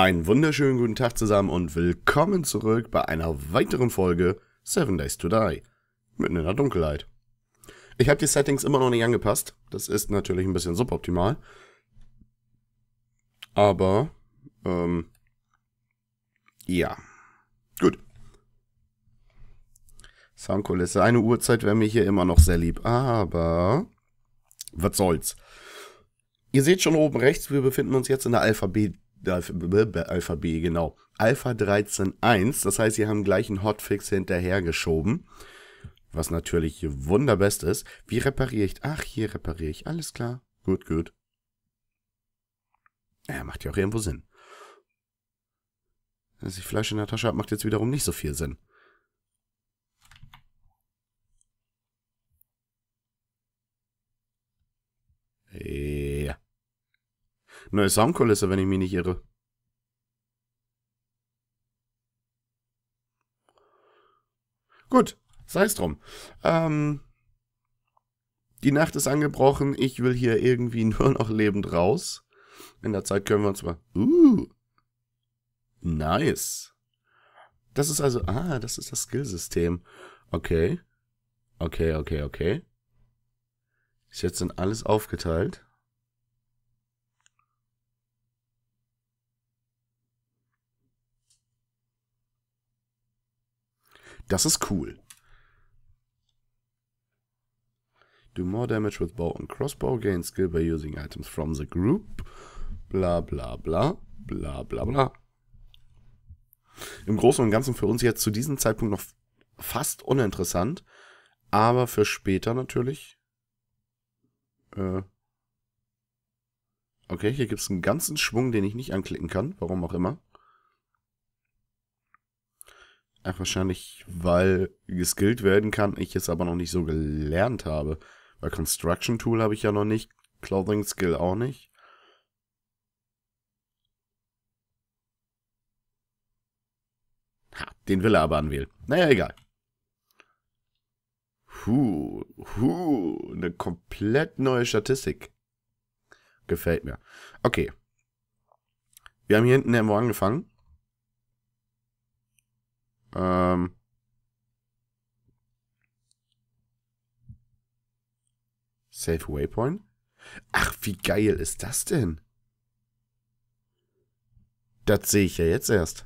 Einen wunderschönen guten Tag zusammen und willkommen zurück bei einer weiteren Folge Seven Days to Die. Mitten in der Dunkelheit. Ich habe die Settings immer noch nicht angepasst. Das ist natürlich ein bisschen suboptimal. Aber, ähm, ja. Gut. Soundkulisse. Eine Uhrzeit wäre mir hier immer noch sehr lieb. Aber, was soll's. Ihr seht schon oben rechts, wir befinden uns jetzt in der Alphabet äh, Alpha, B, genau. Alpha 13.1, das heißt, sie haben gleich einen Hotfix hinterhergeschoben. Was natürlich wunderbest ist. Wie repariere ich? Ach, hier repariere ich. Alles klar. Gut, gut. Ja, macht ja auch irgendwo Sinn. Also Dass ich Fleisch in der Tasche habe, macht jetzt wiederum nicht so viel Sinn. neue Soundkulisse, wenn ich mich nicht irre. Gut, sei es drum. Ähm, die Nacht ist angebrochen. Ich will hier irgendwie nur noch lebend raus. In der Zeit können wir uns mal... Uh, nice. Das ist also... Ah, das ist das Skillsystem. Okay. Okay, okay, okay. Ist jetzt in alles aufgeteilt. Das ist cool. Do more damage with bow and crossbow, gain skill by using items from the group. Bla bla bla. Bla bla bla. Im Großen und Ganzen für uns jetzt zu diesem Zeitpunkt noch fast uninteressant. Aber für später natürlich. Äh okay, hier gibt es einen ganzen Schwung, den ich nicht anklicken kann. Warum auch immer. Ach, äh, wahrscheinlich, weil geskillt werden kann, ich es aber noch nicht so gelernt habe. Weil Construction Tool habe ich ja noch nicht, Clothing Skill auch nicht. Ha, den will er aber anwählen. Naja, egal. Huh, huh, eine komplett neue Statistik. Gefällt mir. Okay. Wir haben hier hinten irgendwo angefangen. Ähm. Safe Waypoint? Ach, wie geil ist das denn? Das sehe ich ja jetzt erst.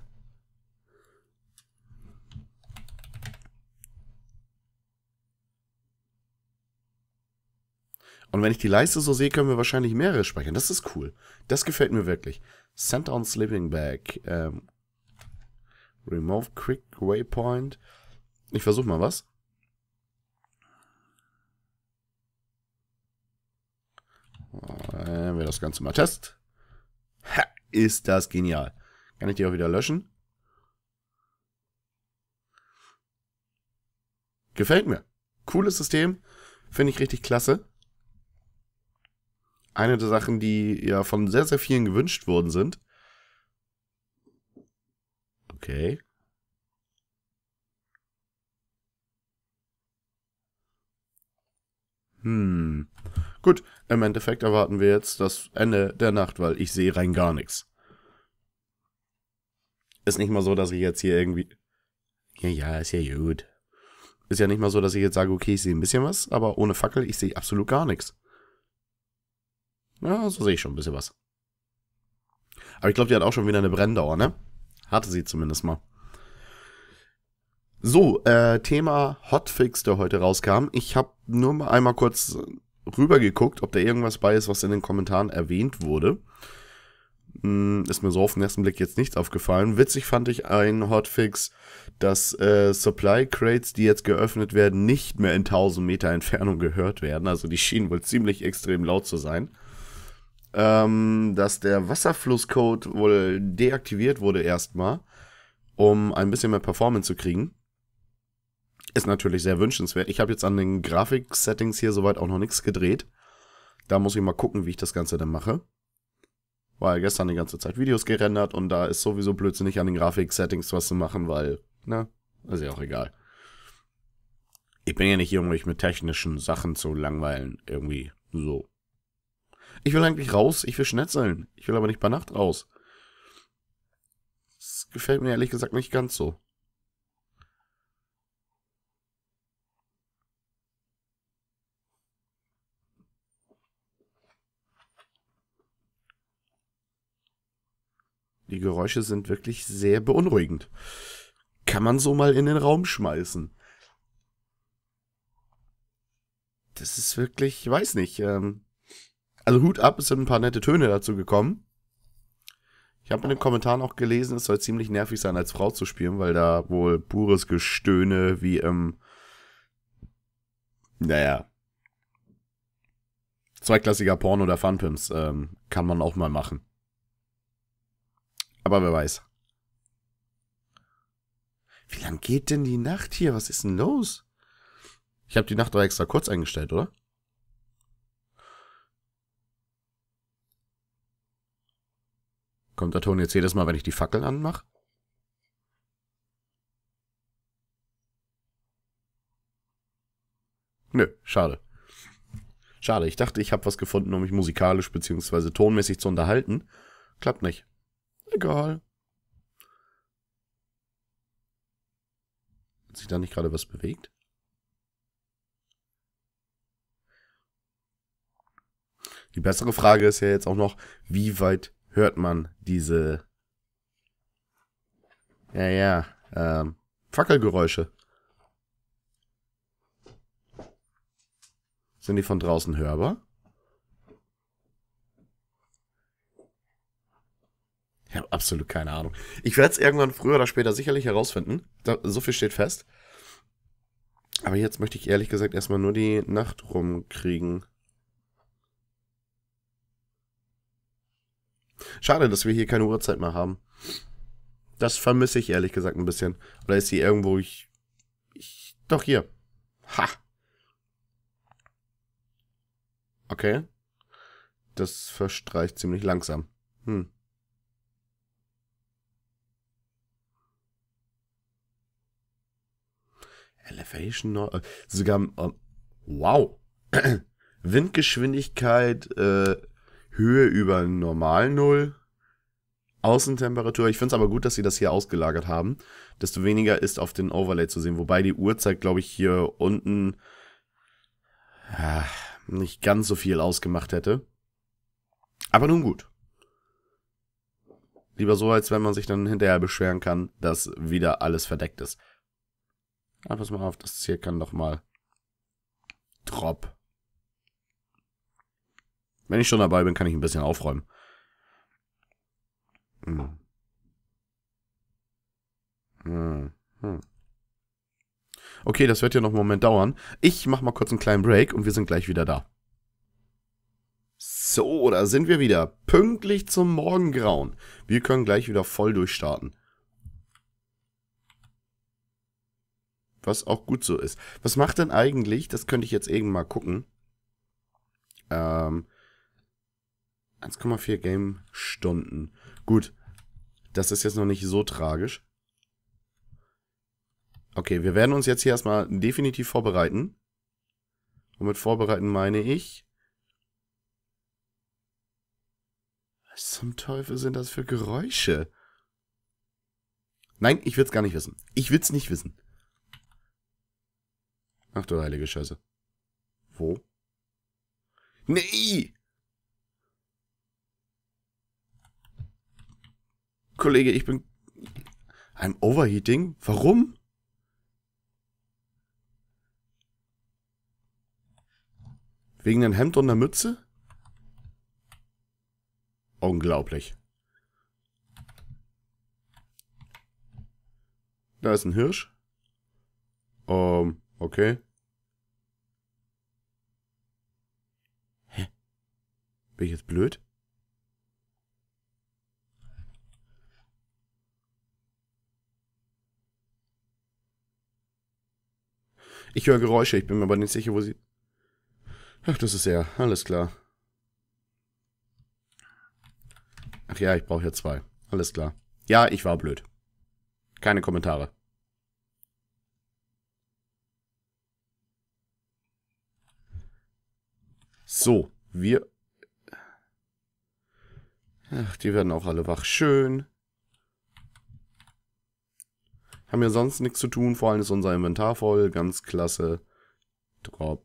Und wenn ich die Leiste so sehe, können wir wahrscheinlich mehrere speichern. Das ist cool. Das gefällt mir wirklich. Send on Sleeping Bag. Ähm, Remove Quick Waypoint. Ich versuche mal was. Wenn wir das Ganze mal test. Ha, ist das genial. Kann ich die auch wieder löschen? Gefällt mir. Cooles System. Finde ich richtig klasse. Eine der Sachen, die ja von sehr, sehr vielen gewünscht worden sind. Okay. Hm. Gut, im Endeffekt erwarten wir jetzt das Ende der Nacht, weil ich sehe rein gar nichts. Ist nicht mal so, dass ich jetzt hier irgendwie... Ja, ja, ist ja gut. Ist ja nicht mal so, dass ich jetzt sage, okay, ich sehe ein bisschen was, aber ohne Fackel, ich sehe absolut gar nichts. Ja, so sehe ich schon ein bisschen was. Aber ich glaube, die hat auch schon wieder eine Brenndauer, ne? Hatte sie zumindest mal. So, äh, Thema Hotfix, der heute rauskam. Ich habe nur mal einmal kurz rübergeguckt, ob da irgendwas bei ist, was in den Kommentaren erwähnt wurde. Hm, ist mir so auf den ersten Blick jetzt nichts aufgefallen. Witzig fand ich ein Hotfix, dass äh, Supply Crates, die jetzt geöffnet werden, nicht mehr in 1000 Meter Entfernung gehört werden. Also die schienen wohl ziemlich extrem laut zu sein ähm, dass der Wasserflusscode wohl deaktiviert wurde erstmal, um ein bisschen mehr Performance zu kriegen. Ist natürlich sehr wünschenswert. Ich habe jetzt an den Grafik-Settings hier soweit auch noch nichts gedreht. Da muss ich mal gucken, wie ich das Ganze dann mache. War ja gestern die ganze Zeit Videos gerendert und da ist sowieso blödsinnig an den Grafik-Settings was zu machen, weil, na, ne, ist ja auch egal. Ich bin ja nicht hier, um mich mit technischen Sachen zu langweilen, irgendwie so. Ich will eigentlich raus, ich will schnetzeln. Ich will aber nicht bei Nacht raus. Das gefällt mir ehrlich gesagt nicht ganz so. Die Geräusche sind wirklich sehr beunruhigend. Kann man so mal in den Raum schmeißen. Das ist wirklich, ich weiß nicht, ähm, also Hut ab, es sind ein paar nette Töne dazu gekommen. Ich habe in den Kommentaren auch gelesen, es soll ziemlich nervig sein, als Frau zu spielen, weil da wohl pures Gestöhne wie im. Naja. Zweiklassiger Porn oder Funpimps ähm, kann man auch mal machen. Aber wer weiß. Wie lang geht denn die Nacht hier? Was ist denn los? Ich habe die Nacht doch extra kurz eingestellt, oder? Kommt der Ton jetzt jedes Mal, wenn ich die Fackel anmache? Nö, schade. Schade, ich dachte, ich habe was gefunden, um mich musikalisch bzw. tonmäßig zu unterhalten. Klappt nicht. Egal. Hat sich da nicht gerade was bewegt? Die bessere Frage ist ja jetzt auch noch, wie weit hört man diese, ja, ja, ähm, Fackelgeräusche. Sind die von draußen hörbar? Ich habe absolut keine Ahnung. Ich werde es irgendwann früher oder später sicherlich herausfinden. Da, so viel steht fest. Aber jetzt möchte ich ehrlich gesagt erstmal nur die Nacht rumkriegen. Schade, dass wir hier keine Uhrzeit mehr haben. Das vermisse ich ehrlich gesagt ein bisschen. Oder ist sie irgendwo? Ich, ich, doch hier. Ha. Okay. Das verstreicht ziemlich langsam. Hm. Elevation, äh, sogar, ähm, wow. Windgeschwindigkeit, äh, Höhe über normal Null, Außentemperatur. Ich finde es aber gut, dass sie das hier ausgelagert haben. Desto weniger ist auf den Overlay zu sehen. Wobei die Uhrzeit, zeigt, glaube ich, hier unten ja, nicht ganz so viel ausgemacht hätte. Aber nun gut. Lieber so, als wenn man sich dann hinterher beschweren kann, dass wieder alles verdeckt ist. Ja, pass mal auf, das hier kann doch mal drop. Wenn ich schon dabei bin, kann ich ein bisschen aufräumen. Hm. hm. Hm. Okay, das wird ja noch einen Moment dauern. Ich mach mal kurz einen kleinen Break und wir sind gleich wieder da. So, da sind wir wieder. Pünktlich zum Morgengrauen. Wir können gleich wieder voll durchstarten. Was auch gut so ist. Was macht denn eigentlich, das könnte ich jetzt eben mal gucken. Ähm, 1,4 Game-Stunden. Gut, das ist jetzt noch nicht so tragisch. Okay, wir werden uns jetzt hier erstmal definitiv vorbereiten. Und mit vorbereiten meine ich... Was zum Teufel sind das für Geräusche? Nein, ich will's gar nicht wissen. Ich will's nicht wissen. Ach du heilige Scheiße. Wo? Nee! Kollege, ich bin. I'm overheating? Warum? Wegen einem Hemd und einer Mütze? Unglaublich. Da ist ein Hirsch. Ähm, okay. Hä? Bin ich jetzt blöd? Ich höre Geräusche, ich bin mir aber nicht sicher, wo sie... Ach, das ist er. Alles klar. Ach ja, ich brauche hier zwei. Alles klar. Ja, ich war blöd. Keine Kommentare. So, wir... Ach, die werden auch alle wach. Schön. Haben ja sonst nichts zu tun. Vor allem ist unser Inventar voll. Ganz klasse. Drop.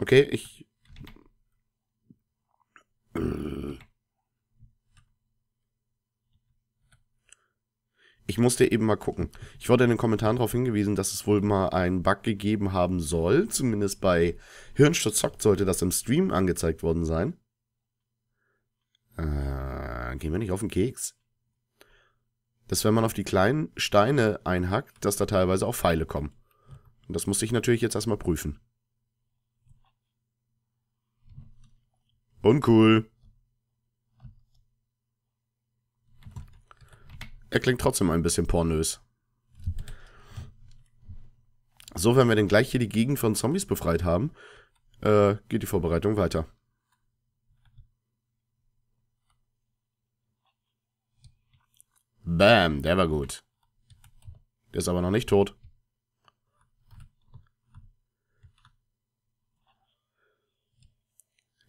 Okay, ich... Ich musste eben mal gucken. Ich wurde in den Kommentaren darauf hingewiesen, dass es wohl mal einen Bug gegeben haben soll. Zumindest bei Hirnsturz zockt sollte das im Stream angezeigt worden sein. Äh, gehen wir nicht auf den Keks? Dass wenn man auf die kleinen Steine einhackt, dass da teilweise auch Pfeile kommen. Und das musste ich natürlich jetzt erstmal prüfen. Uncool. Er klingt trotzdem ein bisschen pornös. So, wenn wir dann gleich hier die Gegend von Zombies befreit haben, äh, geht die Vorbereitung weiter. Bam, der war gut. Der ist aber noch nicht tot.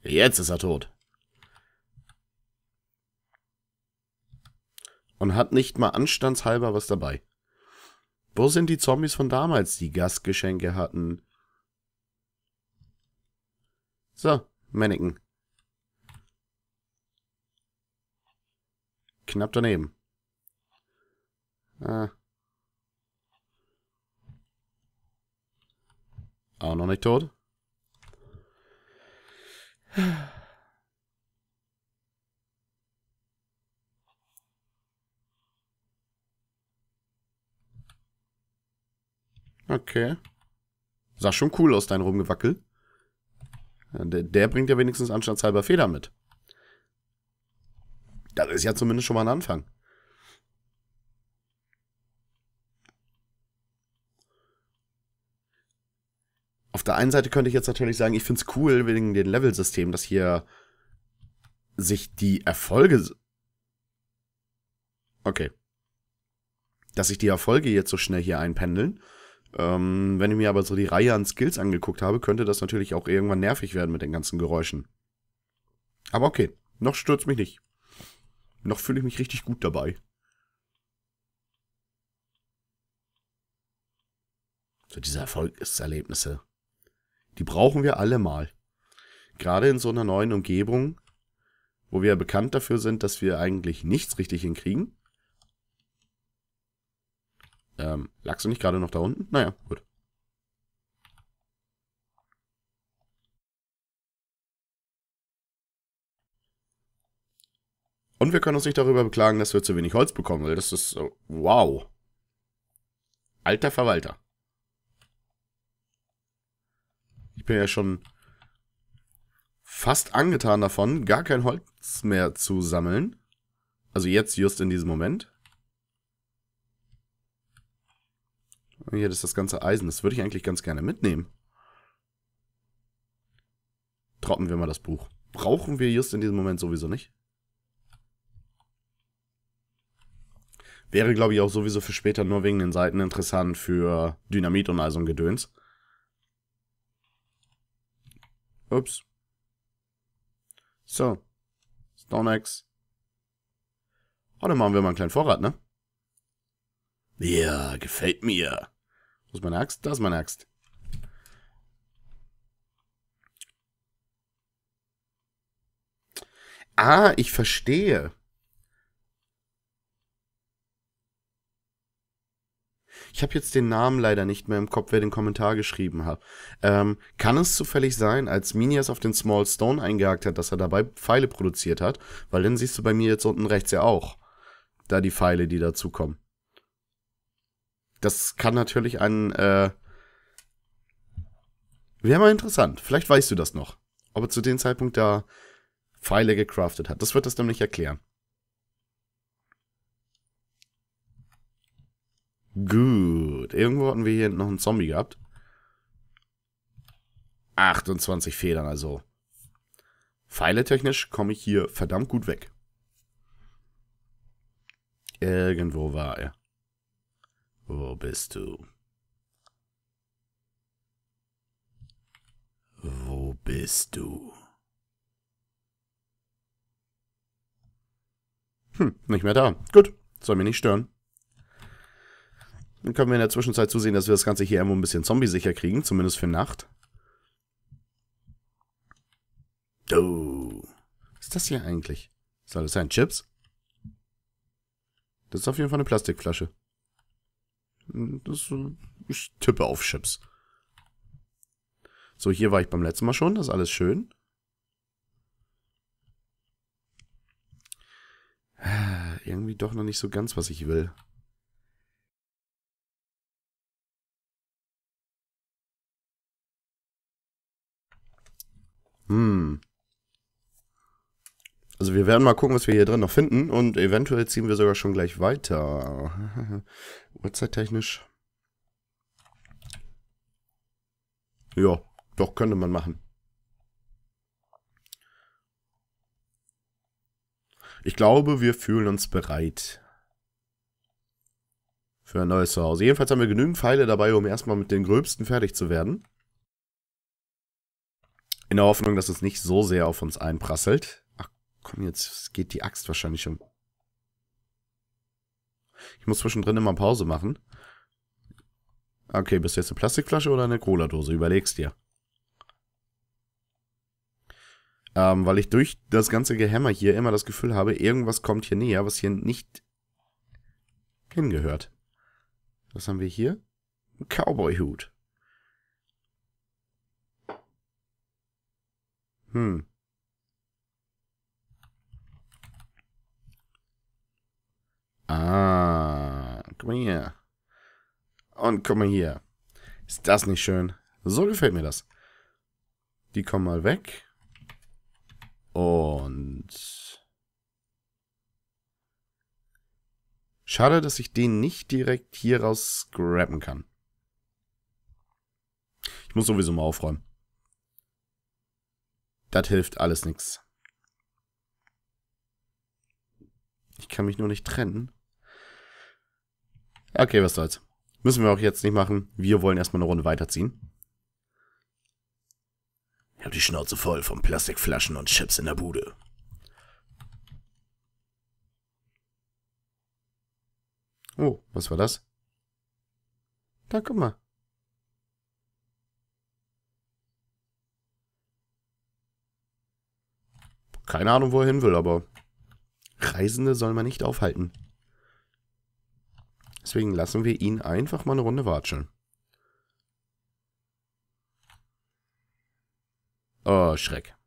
Jetzt ist er tot. Und hat nicht mal anstandshalber was dabei. Wo sind die Zombies von damals, die Gastgeschenke hatten? So, Mannequin. Knapp daneben. Äh. Auch noch nicht tot. Okay. Sah schon cool aus, dein Rumgewackel. Äh, der, der bringt ja wenigstens anstandshalber Feder mit. Das ist ja zumindest schon mal ein Anfang. auf der einen Seite könnte ich jetzt natürlich sagen, ich finde es cool wegen dem Level-System, dass hier sich die Erfolge. Okay. Dass sich die Erfolge jetzt so schnell hier einpendeln. Ähm, wenn ich mir aber so die Reihe an Skills angeguckt habe, könnte das natürlich auch irgendwann nervig werden mit den ganzen Geräuschen. Aber okay, noch stürzt mich nicht. Noch fühle ich mich richtig gut dabei. So diese Erfolgserlebnisse. Die brauchen wir alle mal. Gerade in so einer neuen Umgebung, wo wir bekannt dafür sind, dass wir eigentlich nichts richtig hinkriegen. Ähm, lagst du nicht gerade noch da unten? Naja, gut. Und wir können uns nicht darüber beklagen, dass wir zu wenig Holz bekommen, weil das ist wow. Alter Verwalter. Ich bin ja schon fast angetan davon, gar kein Holz mehr zu sammeln. Also jetzt, just in diesem Moment. Und oh, hier ist das ganze Eisen. Das würde ich eigentlich ganz gerne mitnehmen. Trocken wir mal das Buch. Brauchen wir just in diesem Moment sowieso nicht. Wäre, glaube ich, auch sowieso für später nur wegen den Seiten interessant für Dynamit und all so Gedöns. Ups. So. Stone Axe. Oh, dann machen wir mal einen kleinen Vorrat, ne? Ja, gefällt mir. Wo ist meine Axt? Da ist meine Axt. Ah, ich verstehe. Ich habe jetzt den Namen leider nicht mehr im Kopf, wer den Kommentar geschrieben hat. Ähm, kann es zufällig sein, als Minias auf den Small Stone eingehakt hat, dass er dabei Pfeile produziert hat? Weil dann siehst du bei mir jetzt unten rechts ja auch da die Pfeile, die dazukommen. Das kann natürlich ein... Äh Wäre mal interessant. Vielleicht weißt du das noch. Ob er zu dem Zeitpunkt da Pfeile gecraftet hat. Das wird das nämlich erklären. Gut. Irgendwo hatten wir hier noch einen Zombie gehabt. 28 Federn, also. Pfeile technisch komme ich hier verdammt gut weg. Irgendwo war er. Wo bist du? Wo bist du? Hm, nicht mehr da. Gut, soll mir nicht stören. Dann können wir in der Zwischenzeit zusehen, dass wir das Ganze hier irgendwo ein bisschen zombie-sicher kriegen, zumindest für Nacht. Oh. Was ist das hier eigentlich? Soll das sein Chips? Das ist auf jeden Fall eine Plastikflasche. Das, ich tippe auf Chips. So, hier war ich beim letzten Mal schon. Das ist alles schön. Ah, irgendwie doch noch nicht so ganz, was ich will. Hm. Also wir werden mal gucken, was wir hier drin noch finden und eventuell ziehen wir sogar schon gleich weiter. Uhrzeittechnisch. Ja, doch könnte man machen. Ich glaube, wir fühlen uns bereit für ein neues Zuhause. Jedenfalls haben wir genügend Pfeile dabei, um erstmal mit den gröbsten fertig zu werden. In der Hoffnung, dass es nicht so sehr auf uns einprasselt. Ach komm, jetzt geht die Axt wahrscheinlich schon. Ich muss zwischendrin immer Pause machen. Okay, bist du jetzt eine Plastikflasche oder eine Cola-Dose? Überleg's dir. Ähm, weil ich durch das ganze Gehämmer hier immer das Gefühl habe, irgendwas kommt hier näher, was hier nicht hingehört. Was haben wir hier? Ein Cowboy-Hut. Hm. Ah, guck mal hier. Und guck mal hier. Ist das nicht schön? So gefällt mir das. Die kommen mal weg. Und... Schade, dass ich den nicht direkt hier raus scrappen kann. Ich muss sowieso mal aufräumen. Das hilft alles nichts. Ich kann mich nur nicht trennen. Okay, was soll's. Müssen wir auch jetzt nicht machen. Wir wollen erstmal eine Runde weiterziehen. Ich habe die Schnauze voll von Plastikflaschen und Chips in der Bude. Oh, was war das? Da, guck mal. Keine Ahnung, wo er hin will, aber Reisende soll man nicht aufhalten. Deswegen lassen wir ihn einfach mal eine Runde watscheln. Oh, Schreck.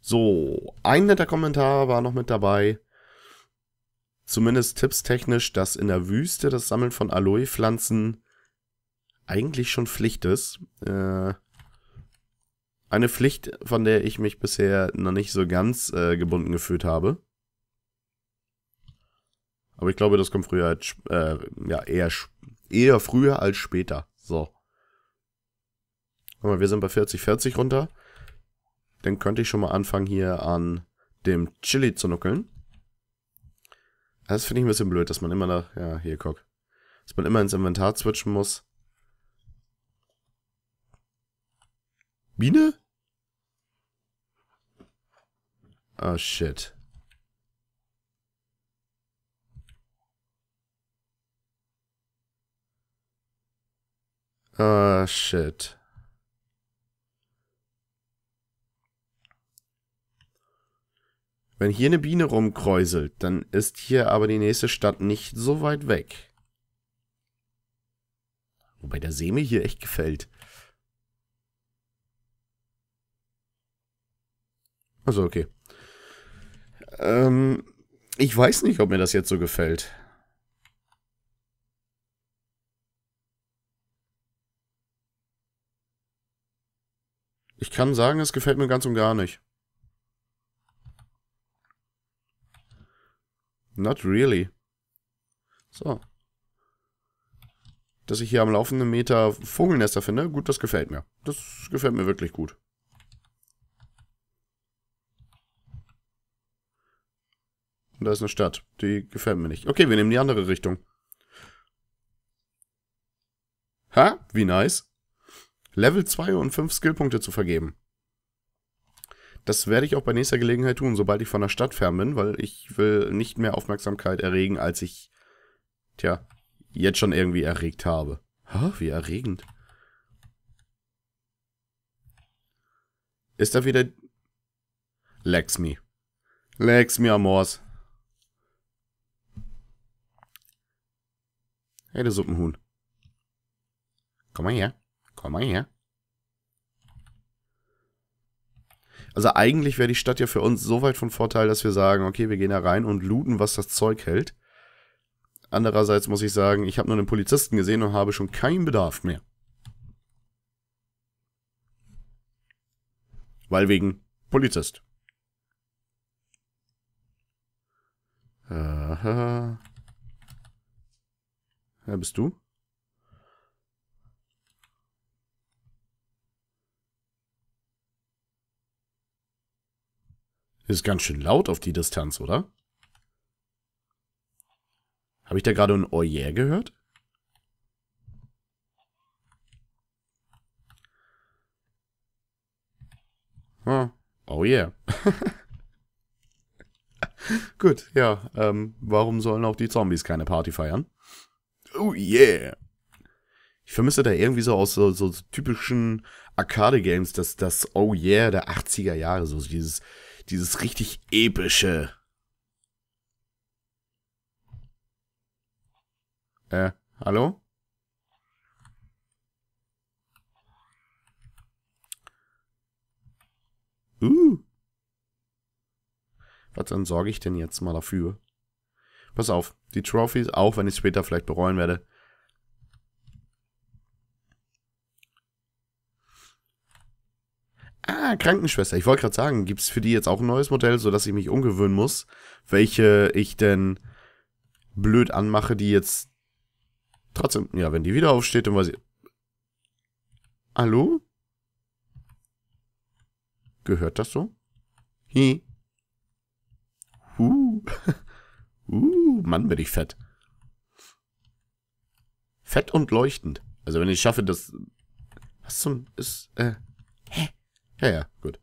So, ein netter Kommentar war noch mit dabei. Zumindest tippstechnisch, dass in der Wüste das Sammeln von Aloe-Pflanzen eigentlich schon Pflicht ist. Äh, eine Pflicht, von der ich mich bisher noch nicht so ganz äh, gebunden gefühlt habe. Aber ich glaube, das kommt früher als, äh, ja, eher, eher früher als später. So. Guck mal, wir sind bei 40, 40 runter. Dann könnte ich schon mal anfangen, hier an dem Chili zu nuckeln. Das finde ich ein bisschen blöd, dass man immer nach, ja, hier guck, dass man immer ins Inventar switchen muss. Mine? oh, shit. oh, shit. Wenn hier eine Biene rumkräuselt, dann ist hier aber die nächste Stadt nicht so weit weg. Wobei der See mir hier echt gefällt. Also okay. Ähm, ich weiß nicht, ob mir das jetzt so gefällt. Ich kann sagen, es gefällt mir ganz und gar nicht. Not really. So. Dass ich hier am laufenden Meter Vogelnester finde, gut, das gefällt mir. Das gefällt mir wirklich gut. Und da ist eine Stadt. Die gefällt mir nicht. Okay, wir nehmen die andere Richtung. Ha, wie nice. Level 2 und 5 Skillpunkte zu vergeben. Das werde ich auch bei nächster Gelegenheit tun, sobald ich von der Stadt fern bin, weil ich will nicht mehr Aufmerksamkeit erregen, als ich, tja, jetzt schon irgendwie erregt habe. Ha, wie erregend. Ist da wieder... Lex me. Lex me, Amors. Hey, du Suppenhuhn. Komm mal her. Komm mal her. Also eigentlich wäre die Stadt ja für uns so weit von Vorteil, dass wir sagen, okay, wir gehen da rein und looten, was das Zeug hält. Andererseits muss ich sagen, ich habe nur einen Polizisten gesehen und habe schon keinen Bedarf mehr. Weil wegen Polizist. Aha. Äh, Wer bist du? Ist ganz schön laut auf die Distanz, oder? Habe ich da gerade ein Oyer oh gehört? Oh, oh yeah. Gut, ja. Ähm, warum sollen auch die Zombies keine Party feiern? Oh yeah. Ich vermisse da irgendwie so aus so, so typischen Arcade-Games, dass das Oh yeah der 80er Jahre, so dieses, dieses richtig epische. Äh, hallo? Uh. Was entsorge ich denn jetzt mal dafür? Pass auf, die Trophies, auch wenn ich später vielleicht bereuen werde. Ah, Krankenschwester. Ich wollte gerade sagen, gibt es für die jetzt auch ein neues Modell, sodass ich mich umgewöhnen muss, welche ich denn blöd anmache, die jetzt trotzdem, ja, wenn die wieder aufsteht, dann weiß ich... Hallo? Gehört das so? Hi. Huh. Uh, Mann, bin ich fett. Fett und leuchtend. Also wenn ich schaffe, das... Was zum... Ist... Äh... Hä? Ja, ja, gut.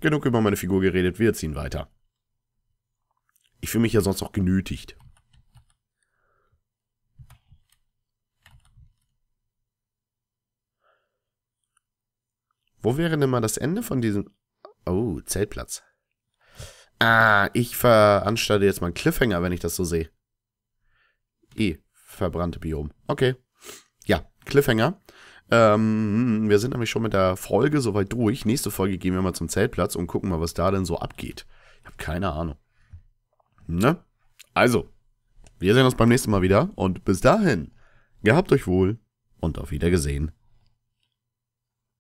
Genug über meine Figur geredet, wir ziehen weiter. Ich fühle mich ja sonst auch genötigt. Wo wäre denn mal das Ende von diesem... Oh, Zeltplatz. Ah, ich veranstalte jetzt mal einen Cliffhanger, wenn ich das so sehe. E, verbrannte Biom. Okay. Ja, Cliffhanger. Ähm, wir sind nämlich schon mit der Folge soweit durch. Nächste Folge gehen wir mal zum Zeltplatz und gucken mal, was da denn so abgeht. Ich habe keine Ahnung. Ne? Also, wir sehen uns beim nächsten Mal wieder und bis dahin, gehabt euch wohl und auf Wiedersehen.